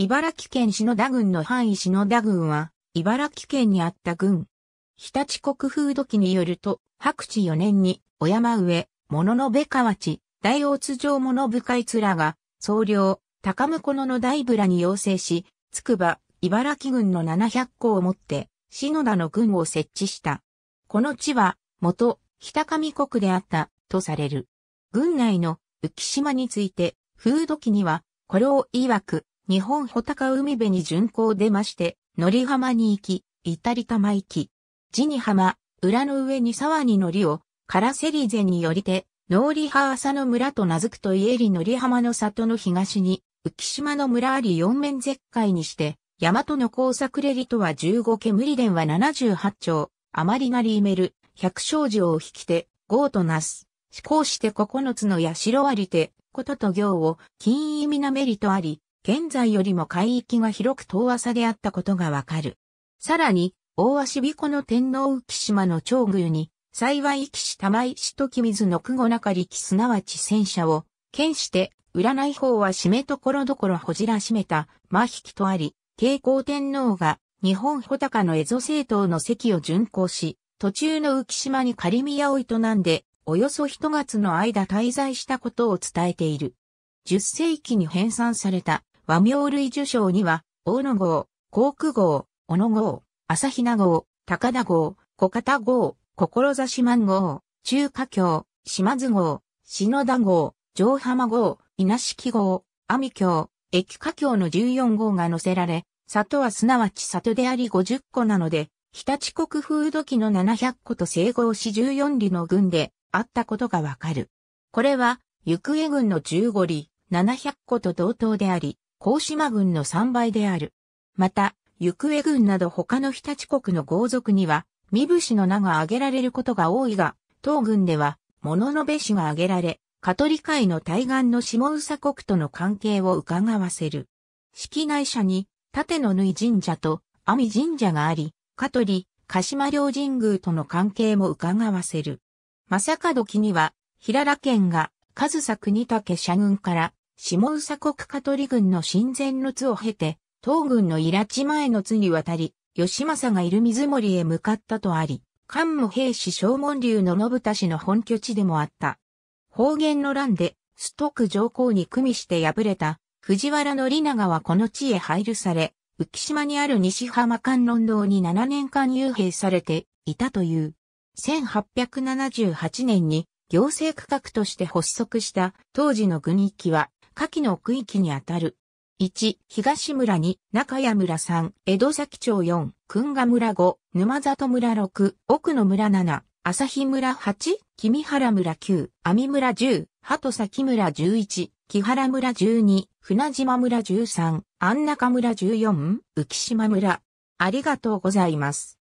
茨城県篠田郡の範囲篠田郡は、茨城県にあった郡。日立国風土記によると、白地4年に、小山上、物の部河内、大大津城物部海津らが、総領、高向野の大らに要請し、つくば、茨城郡の700個をもって、篠田の郡を設置した。この地は、元、北上国であった、とされる。郡内の浮島について、風土記には、これを曰く、日本穂高海辺に巡航出まして、乗り浜に行き、至り玉行き。地に浜、裏の上に沢に乗りを、カラセリゼによりて、ノーリハーサの村と名付くといえりり浜の里の東に、浮島の村あり四面絶海にして、大和の差作レリとは十五煙連は七十八丁、余りなりいめる、百姓寺を引きて、豪となす。思考して九つの社ありて、ことと行を、金意味なめりとあり、現在よりも海域が広く遠浅であったことがわかる。さらに、大足彦の天皇浮島の長宮に、幸い騎士玉井と木水の久後中力すなわち戦車を、剣して、占い方は締めところどころほじらしめた、真引きとあり、慶光天皇が、日本穂高の蝦夷政党の席を巡行し、途中の浮島に仮宮を営んで、およそ一月の間滞在したことを伝えている。10世紀に編纂された和名類受賞には、大野号、航空号、小野号、朝比奈号、高田号、小方号、志万号、中華橋、島津号、篠田号、城浜号、稲敷号、阿美橋、駅華橋の14号が載せられ、里はすなわち里であり50個なので、日立国風土記の700個と整合し14里の軍であったことがわかる。これは、行方軍の15里、700個と同等であり、甲島軍の3倍である。また、行方軍など他の日立国の豪族には、身伏の名が挙げられることが多いが、当軍では、物のべ氏が挙げられ、カトリ会の対岸の下宇佐国との関係を伺わせる。式内社に、盾の縫い神社と、阿弥神社があり、香取、鹿島両神宮との関係も伺わせる。正門記には、平良県が、上総国武社軍から、下宇佐国香取軍の親善の津を経て、東軍の伊ら地前の津に渡り、吉政がいる水森へ向かったとあり、関も兵士正門流の信田氏の本拠地でもあった。方言の乱で、ストック上皇に組みして敗れた、藤原の長はこの地へ配慮され、浮島にある西浜観音堂に7年間遊兵されていたという。1878年に行政区画として発足した当時の軍域は下記の区域にあたる。1、東村2、中谷村3、江戸崎町4、群賀村5、沼里村6、奥野村7、朝日村8、君原村9、網村10、鳩崎村11、木原村12、船島村13、安中村14、浮島村。ありがとうございます。